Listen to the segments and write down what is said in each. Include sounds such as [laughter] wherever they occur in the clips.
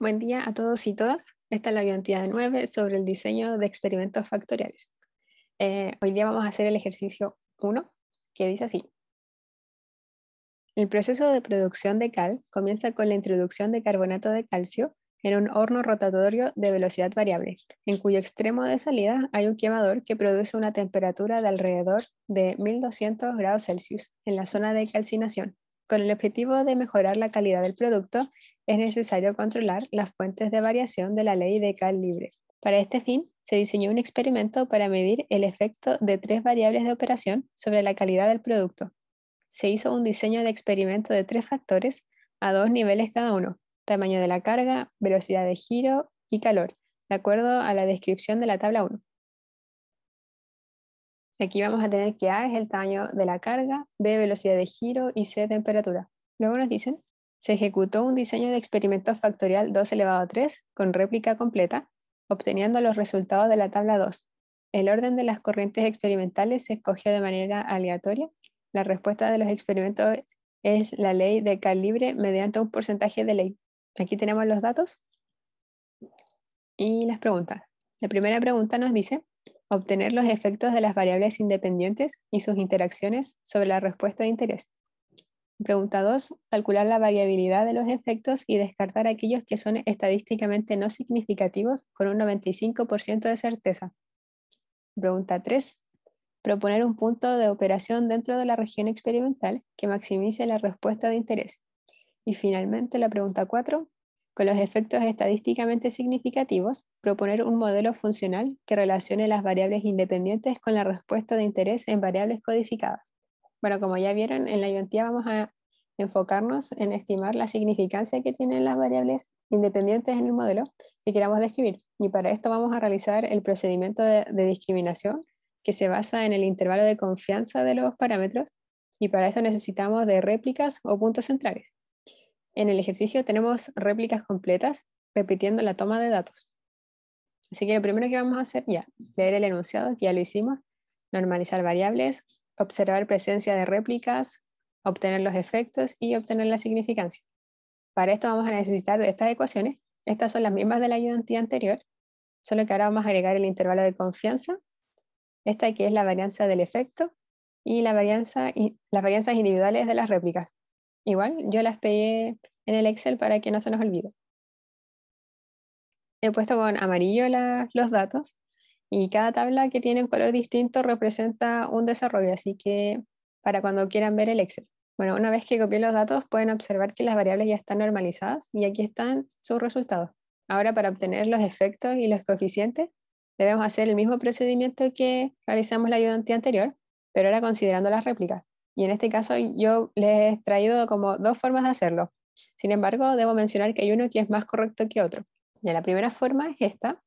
Buen día a todos y todas. Esta es la bioentidad 9 sobre el diseño de experimentos factoriales. Eh, hoy día vamos a hacer el ejercicio 1, que dice así. El proceso de producción de cal comienza con la introducción de carbonato de calcio en un horno rotatorio de velocidad variable, en cuyo extremo de salida hay un quemador que produce una temperatura de alrededor de 1200 grados Celsius en la zona de calcinación, con el objetivo de mejorar la calidad del producto, es necesario controlar las fuentes de variación de la ley de cal libre. Para este fin, se diseñó un experimento para medir el efecto de tres variables de operación sobre la calidad del producto. Se hizo un diseño de experimento de tres factores a dos niveles cada uno, tamaño de la carga, velocidad de giro y calor, de acuerdo a la descripción de la tabla 1. Aquí vamos a tener que A es el tamaño de la carga, B velocidad de giro y C temperatura. Luego nos dicen, se ejecutó un diseño de experimento factorial 2 elevado a 3 con réplica completa, obteniendo los resultados de la tabla 2. El orden de las corrientes experimentales se escogió de manera aleatoria. La respuesta de los experimentos es la ley de calibre mediante un porcentaje de ley. Aquí tenemos los datos y las preguntas. La primera pregunta nos dice, obtener los efectos de las variables independientes y sus interacciones sobre la respuesta de interés. Pregunta 2. Calcular la variabilidad de los efectos y descartar aquellos que son estadísticamente no significativos con un 95% de certeza. Pregunta 3. Proponer un punto de operación dentro de la región experimental que maximice la respuesta de interés. Y finalmente la pregunta 4 con los efectos estadísticamente significativos, proponer un modelo funcional que relacione las variables independientes con la respuesta de interés en variables codificadas. Bueno, como ya vieron, en la identidad vamos a enfocarnos en estimar la significancia que tienen las variables independientes en el modelo que queramos describir. Y para esto vamos a realizar el procedimiento de discriminación que se basa en el intervalo de confianza de los parámetros y para eso necesitamos de réplicas o puntos centrales. En el ejercicio tenemos réplicas completas repitiendo la toma de datos. Así que lo primero que vamos a hacer ya, leer el enunciado, que ya lo hicimos, normalizar variables, observar presencia de réplicas, obtener los efectos y obtener la significancia. Para esto vamos a necesitar estas ecuaciones. Estas son las mismas de la identidad anterior, solo que ahora vamos a agregar el intervalo de confianza, esta que es la varianza del efecto y la varianza, las varianzas individuales de las réplicas. Igual, yo las pegué en el Excel para que no se nos olvide. He puesto con amarillo los datos y cada tabla que tiene un color distinto representa un desarrollo, así que para cuando quieran ver el Excel. Bueno, una vez que copié los datos pueden observar que las variables ya están normalizadas y aquí están sus resultados. Ahora para obtener los efectos y los coeficientes debemos hacer el mismo procedimiento que realizamos la ayuda anterior, pero ahora considerando las réplicas. Y en este caso yo les he traído como dos formas de hacerlo. Sin embargo, debo mencionar que hay uno que es más correcto que otro. la primera forma es esta,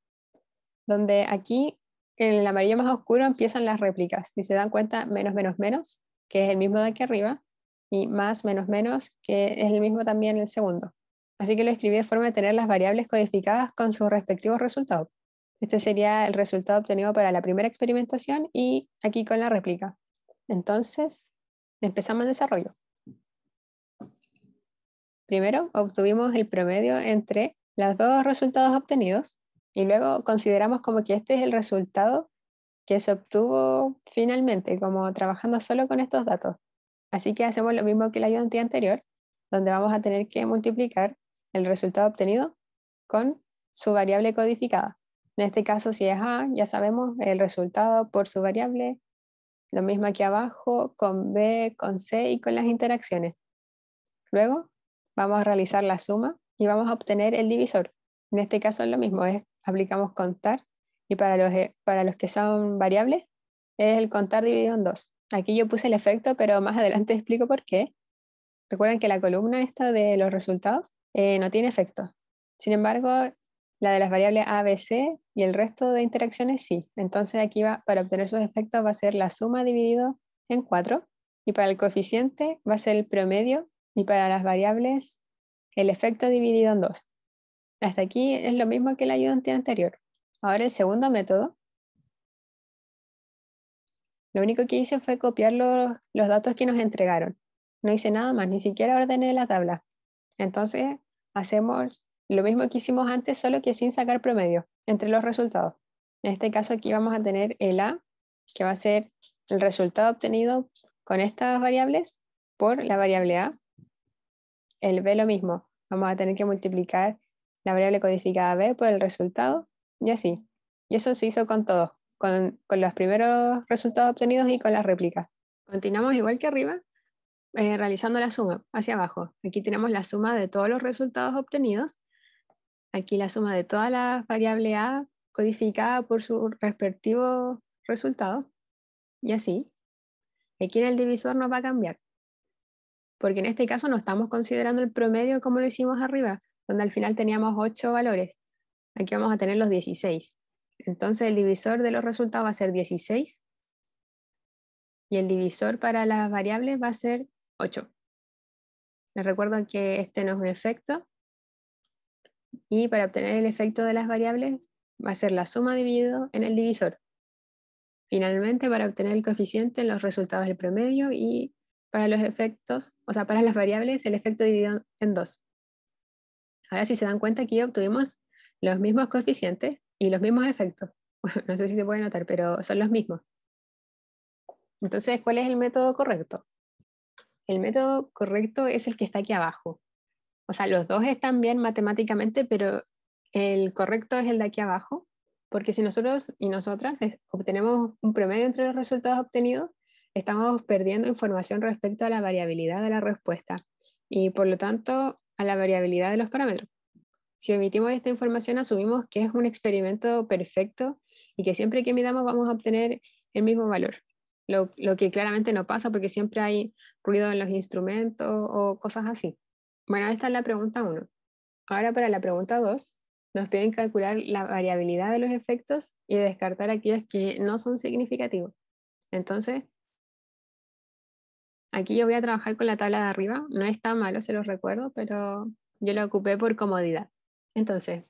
donde aquí en el amarillo más oscuro empiezan las réplicas. y se dan cuenta, menos, menos, menos, que es el mismo de aquí arriba, y más, menos, menos, que es el mismo también el segundo. Así que lo escribí de forma de tener las variables codificadas con sus respectivos resultados. Este sería el resultado obtenido para la primera experimentación y aquí con la réplica. Entonces, Empezamos el desarrollo. Primero obtuvimos el promedio entre los dos resultados obtenidos y luego consideramos como que este es el resultado que se obtuvo finalmente, como trabajando solo con estos datos. Así que hacemos lo mismo que la ayudante anterior, donde vamos a tener que multiplicar el resultado obtenido con su variable codificada. En este caso, si es A, ya sabemos el resultado por su variable lo mismo aquí abajo con B, con C y con las interacciones. Luego vamos a realizar la suma y vamos a obtener el divisor. En este caso es lo mismo, es, aplicamos contar y para los, eh, para los que son variables es el contar dividido en dos. Aquí yo puse el efecto, pero más [laughs] adelante explico por qué. Recuerden que la columna esta de los resultados eh, no tiene efecto. Sin embargo, la de las variables abc y el resto de interacciones sí. Entonces aquí va, para obtener sus efectos va a ser la suma dividido en 4 y para el coeficiente va a ser el promedio y para las variables el efecto dividido en 2. Hasta aquí es lo mismo que la ayudante anterior. Ahora el segundo método. Lo único que hice fue copiar los, los datos que nos entregaron. No hice nada más, ni siquiera ordené la tabla. Entonces hacemos lo mismo que hicimos antes, solo que sin sacar promedio entre los resultados. En este caso aquí vamos a tener el A, que va a ser el resultado obtenido con estas variables por la variable A. El B lo mismo, vamos a tener que multiplicar la variable codificada B por el resultado y así. Y eso se hizo con todos, con, los primeros resultados obtenidos y con las réplicas. Continuamos igual que arriba, eh, realizando la suma hacia abajo. Aquí tenemos la suma de todos los resultados obtenidos Aquí la suma de todas las variables A codificada por su respectivo resultado. Y así. Aquí en el divisor no va a cambiar. Porque en este caso no estamos considerando el promedio como lo hicimos arriba, donde al final teníamos 8 valores. Aquí vamos a tener los 16. Entonces el divisor de los resultados va a ser 16. Y el divisor para las variables va a ser 8. Les recuerdo que este no es un efecto, y para obtener el efecto de las variables, va a ser la suma dividido en el divisor. Finalmente, para obtener el coeficiente en los resultados del promedio y para los efectos, o sea, para las variables, el efecto dividido en dos. Ahora, si se dan cuenta, aquí obtuvimos los mismos coeficientes y los mismos efectos. [laughs] no sé si se puede notar, pero son los mismos. Entonces, ¿cuál es el método correcto? El método correcto es el que está aquí abajo, o sea, los dos están bien matemáticamente, pero el correcto es el de aquí abajo, porque si nosotros y nosotras obtenemos un promedio entre los resultados obtenidos, estamos perdiendo información respecto a la variabilidad de la respuesta y por lo tanto a la variabilidad de los parámetros. Si emitimos esta información, asumimos que es un experimento perfecto y que siempre que midamos vamos a obtener el mismo valor, lo que claramente no pasa porque siempre hay ruido en los instrumentos o cosas así. Bueno, esta es la pregunta 1. Ahora para la pregunta 2, nos piden calcular la variabilidad de los efectos y descartar aquellos que no son significativos. Entonces, aquí yo voy a trabajar con la tabla de arriba. No es tan malo, se los recuerdo, pero yo la ocupé por comodidad. Entonces,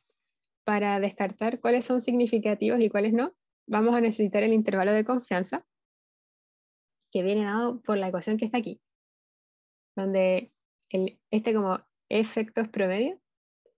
para descartar cuáles son significativos y cuáles no, vamos a necesitar el intervalo de confianza que viene dado por la ecuación que está aquí, donde este como efectos promedio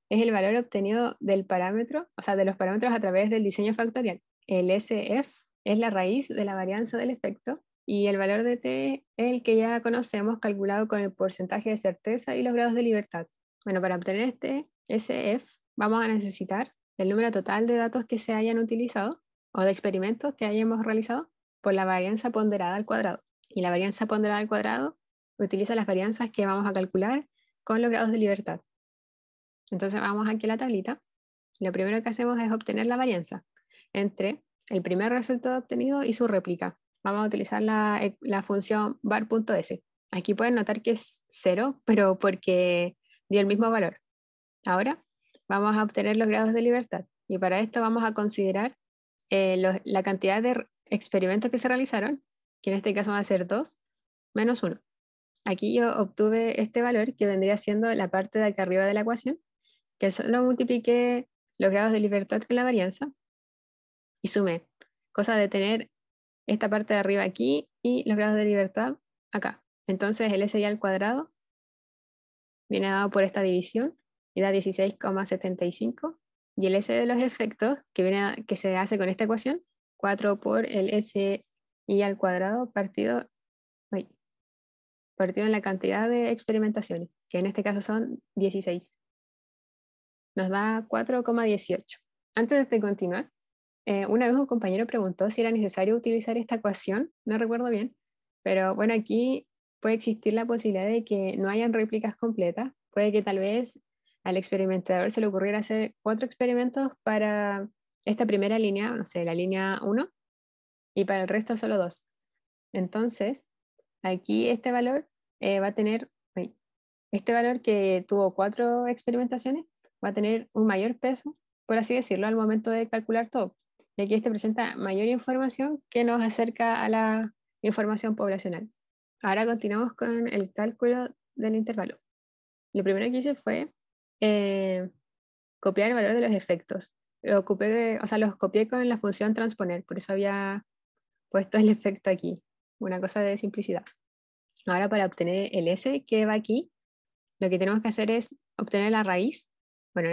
es el valor obtenido del parámetro, o sea, de los parámetros a través del diseño factorial. El SF es la raíz de la varianza del efecto y el valor de T es el que ya conocemos calculado con el porcentaje de certeza y los grados de libertad. Bueno, para obtener este SF vamos a necesitar el número total de datos que se hayan utilizado o de experimentos que hayamos realizado por la varianza ponderada al cuadrado. Y la varianza ponderada al cuadrado utiliza las varianzas que vamos a calcular con los grados de libertad. Entonces vamos aquí a la tablita. Lo primero que hacemos es obtener la varianza entre el primer resultado obtenido y su réplica. Vamos a utilizar la, eh, función var.s. Aquí pueden notar que es cero, pero porque dio el mismo valor. Ahora vamos a obtener los grados de libertad y para esto vamos a considerar eh, la cantidad de experimentos que se realizaron, que en este caso va a ser 2 menos 1. Aquí yo obtuve este valor que vendría siendo la parte de acá arriba de la ecuación, que solo multipliqué los grados de libertad con la varianza y sumé, cosa de tener esta parte de arriba aquí y los grados de libertad acá. Entonces el SI al cuadrado viene dado por esta división y da 16,75 y el S de los efectos que, viene que se hace con esta ecuación, 4 por el SI al cuadrado partido partido en la cantidad de experimentaciones, que en este caso son 16. Nos da 4,18. Antes de continuar, eh, una vez un compañero preguntó si era necesario utilizar esta ecuación, no recuerdo bien, pero bueno, aquí puede existir la posibilidad de que no hayan réplicas completas, puede que tal vez al experimentador se le ocurriera hacer cuatro experimentos para esta primera línea, no sé, la línea 1, y para el resto solo dos. Entonces, aquí este valor eh, va a tener, este valor que tuvo cuatro experimentaciones, va a tener un mayor peso, por así decirlo, al momento de calcular todo. Y aquí este presenta mayor información que nos acerca a la información poblacional. Ahora continuamos con el cálculo del intervalo. Lo primero que hice fue eh, copiar el valor de los efectos. Lo o sea, los copié con la función transponer, por eso había puesto el efecto aquí, una cosa de simplicidad. Ahora para obtener el S que va aquí, lo que tenemos que hacer es obtener la raíz. Bueno,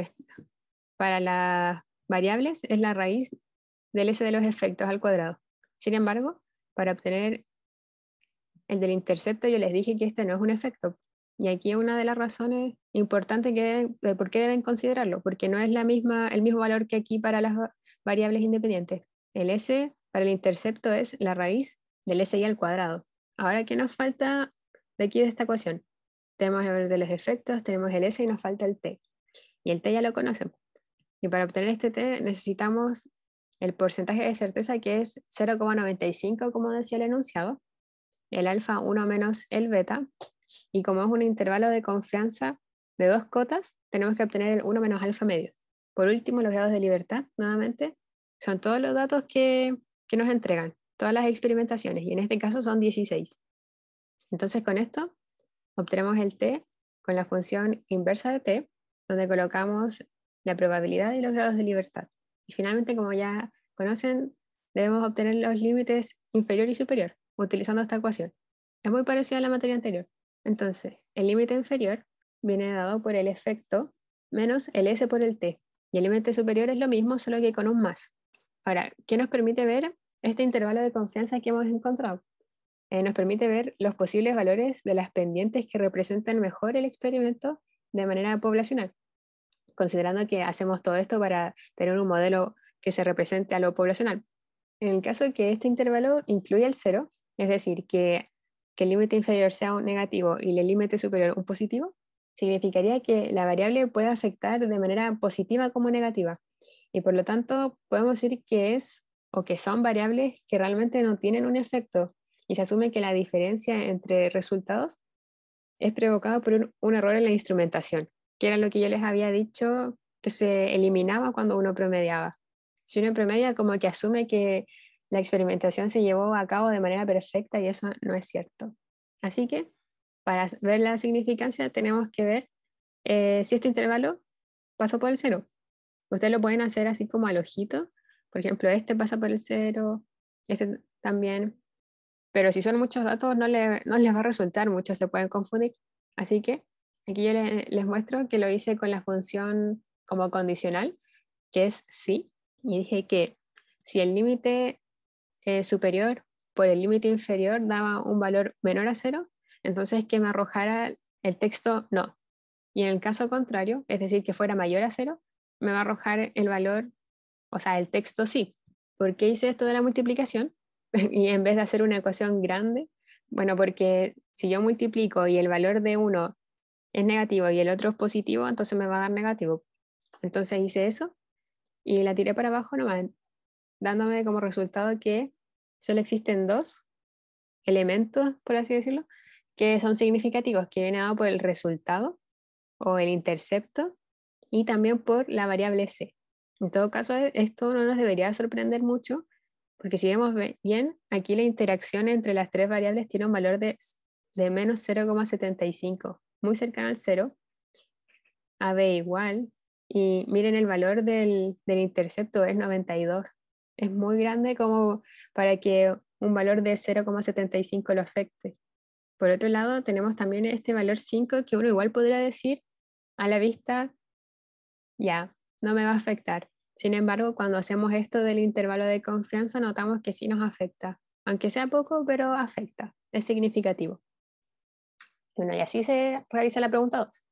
para las variables es la raíz del S de los efectos al cuadrado. Sin embargo, para obtener el del intercepto, yo les dije que este no es un efecto. Y aquí una de las razones importantes que de por qué deben considerarlo, porque no es la misma, el mismo valor que aquí para las variables independientes. El S para el intercepto es la raíz del s y al cuadrado. Ahora, ¿qué nos falta de aquí de esta ecuación? Tenemos el de los efectos, tenemos el S y nos falta el T. Y el T ya lo conocemos. Y para obtener este T necesitamos el porcentaje de certeza que es 0,95 como decía el enunciado, el alfa 1 menos el beta, y como es un intervalo de confianza de dos cotas, tenemos que obtener el 1 menos alfa medio. Por último, los grados de libertad, nuevamente, son todos los datos que nos entregan todas las experimentaciones, y en este caso son 16. Entonces con esto obtenemos el T con la función inversa de T, donde colocamos la probabilidad y los grados de libertad. Y finalmente, como ya conocen, debemos obtener los límites inferior y superior utilizando esta ecuación. Es muy parecido a la materia anterior. Entonces, el límite inferior viene dado por el efecto menos el S por el T. Y el límite superior es lo mismo, solo que con un más. Ahora, ¿qué nos permite ver este intervalo de confianza que hemos encontrado eh, nos permite ver los posibles valores de las pendientes que representan mejor el experimento de manera poblacional, considerando que hacemos todo esto para tener un modelo que se represente a lo poblacional. En el caso de que este intervalo incluya el cero, es decir, que el límite inferior sea un negativo y el límite superior un positivo, significaría que la variable puede afectar de manera positiva como negativa. Y por lo tanto, podemos decir que es o que son variables que realmente no tienen un efecto y se asume que la diferencia entre resultados es provocada por un, error en la instrumentación, que era lo que yo les había dicho que se eliminaba cuando uno promediaba. Si uno promedia, como que asume que la experimentación se llevó a cabo de manera perfecta y eso no es cierto. Así que, para ver la significancia, tenemos que ver eh, si este intervalo pasó por el cero. Ustedes lo pueden hacer así como al ojito, por ejemplo, este pasa por el cero, este también. Pero si son muchos datos, no, les va a resultar, mucho, se pueden confundir. Así que aquí yo les, muestro que lo hice con la función como condicional, que es sí, y dije que si el límite superior por el límite inferior daba un valor menor a cero, entonces que me arrojara el texto no. Y en el caso contrario, es decir, que fuera mayor a cero, me va a arrojar el valor o sea, el texto sí. ¿Por qué hice esto de la multiplicación? [laughs] y en vez de hacer una ecuación grande, bueno, porque si yo multiplico y el valor de uno es negativo y el otro es positivo, entonces me va a dar negativo. Entonces hice eso y la tiré para abajo nomás, dándome como resultado que solo existen dos elementos, por así decirlo, que son significativos, que viene dado por el resultado o el intercepto y también por la variable c. En todo caso, e-, esto no nos debería sorprender mucho, porque si vemos bien, aquí la interacción entre las tres variables tiene un valor de, de menos 0,75, muy cercano al 0. B igual, y miren el valor del, del intercepto es 92. Es muy grande como para que un valor de 0,75 lo afecte. Por otro lado, tenemos también este valor 5 que uno igual podría decir a la vista, ya, no me va a afectar. Sin embargo, cuando hacemos esto del intervalo de confianza, notamos que sí nos afecta, aunque sea poco, pero afecta, es significativo. Bueno, y así se realiza la pregunta 2.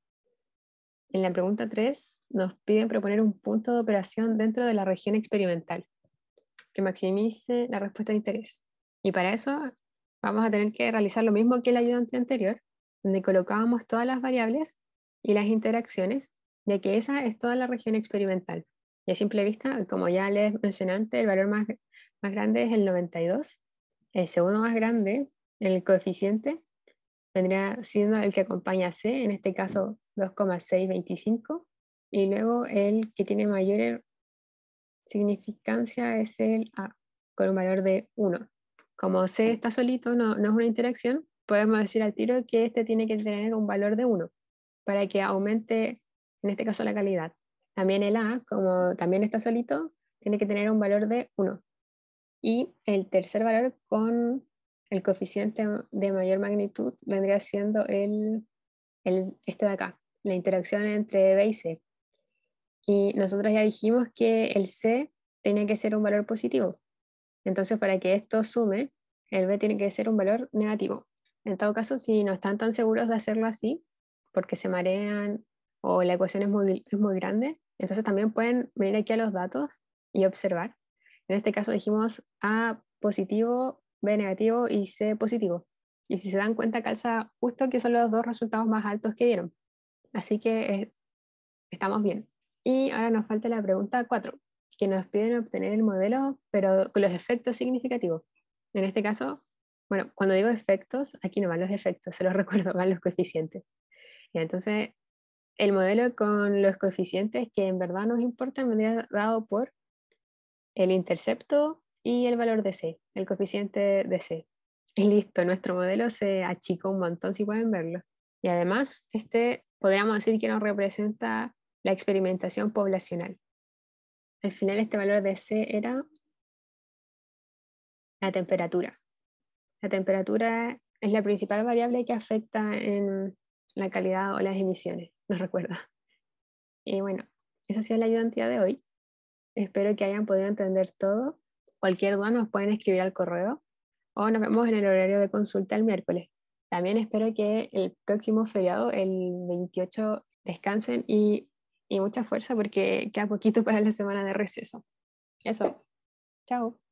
En la pregunta 3 nos piden proponer un punto de operación dentro de la región experimental que maximice la respuesta de interés. Y para eso vamos a tener que realizar lo mismo que el ayudante anterior, donde colocábamos todas las variables y las interacciones de que esa es toda la región experimental. Y a simple vista, como ya les mencioné antes, el valor más, más grande es el 92. El segundo más grande, el coeficiente, vendría siendo el que acompaña a C, en este caso 2,625. Y luego el que tiene mayor significancia es el A, con un valor de 1. Como C está solito, no, no es una interacción, podemos decir al tiro que este tiene que tener un valor de 1 para que aumente en este caso la calidad. También el A, como también está solito, tiene que tener un valor de 1. Y el tercer valor con el coeficiente de mayor magnitud vendría siendo el, el este de acá, la interacción entre B y C. Y nosotros ya dijimos que el C tiene que ser un valor positivo. Entonces, para que esto sume, el B tiene que ser un valor negativo. En todo caso, si no están tan seguros de hacerlo así, porque se marean o la ecuación es muy, grande. Entonces también pueden venir aquí a los datos y observar. En este caso dijimos A positivo, B negativo y C positivo. Y si se dan cuenta, calza justo que son los dos resultados más altos que dieron. Así que eh, estamos bien. Y ahora nos falta la pregunta 4, que nos piden obtener el modelo, pero con los efectos significativos. En este caso, bueno, cuando digo efectos, aquí no van los efectos, se los [laughs] recuerdo, van los coeficientes. Y entonces, el modelo con los coeficientes que en verdad nos importan vendría dado por el intercepto y el valor de C, el coeficiente de C. [laughs] Y listo, nuestro modelo se achicó un montón, si pueden verlo. Y además, este podríamos decir que nos representa la experimentación poblacional. Al final, este valor de C era la temperatura. La temperatura es la principal variable que afecta en la calidad o las emisiones nos [laughs] recuerda. Y bueno, esa ha sido la ayudantía de hoy. Espero que hayan podido entender todo. Cualquier duda nos pueden escribir al correo o nos vemos en el horario de consulta el miércoles. También espero que el próximo feriado, el 28, descansen y, y mucha fuerza porque queda poquito para la semana de receso. Eso. Chao.